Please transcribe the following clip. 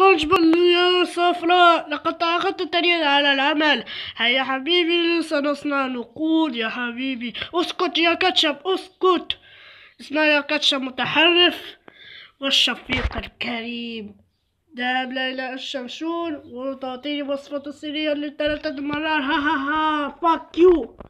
تنجب يا صفراء لقد تعاقدت تانيا على العمل هيا حبيبي سنصنع نقود يا حبيبي اسكت يا كاتشب اسكت اسمع يا كاتشب متحرف والشفيق الكريم ذهب ليلى الشمشون وتعطيني وصفة سرية لثلاثة مرات ها ها ها فاك يو